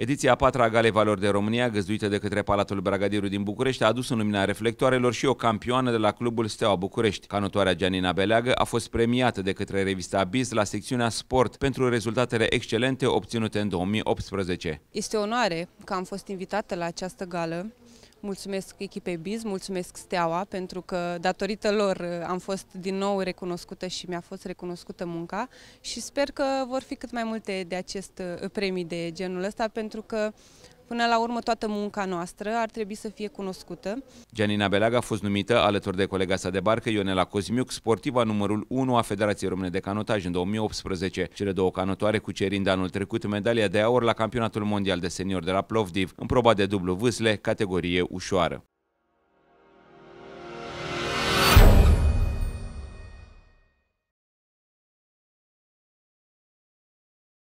Ediția a patra a Galei Valor de România, găzduită de către Palatul Bragadiru din București, a adus în lumina reflectoarelor și o campioană de la clubul Steaua București. Canotoarea Gianina Beleagă a fost premiată de către revista Biz la secțiunea Sport pentru rezultatele excelente obținute în 2018. Este o onoare că am fost invitată la această gală Mulțumesc echipei Biz, mulțumesc Steaua, pentru că datorită lor uh, am fost din nou recunoscută și mi-a fost recunoscută munca și sper că vor fi cât mai multe de acest uh, premii de genul ăsta, pentru că Până la urmă, toată munca noastră ar trebui să fie cunoscută. Gianina Beleag a fost numită, alături de colega sa de barcă, Ionela Cozmiuc, sportiva numărul 1 a Federației Române de Canotaj în 2018. Cele două canotoare cucerind anul trecut medalia de aur la campionatul mondial de senior de la Plovdiv, în proba de dublu vâsle, categorie ușoară.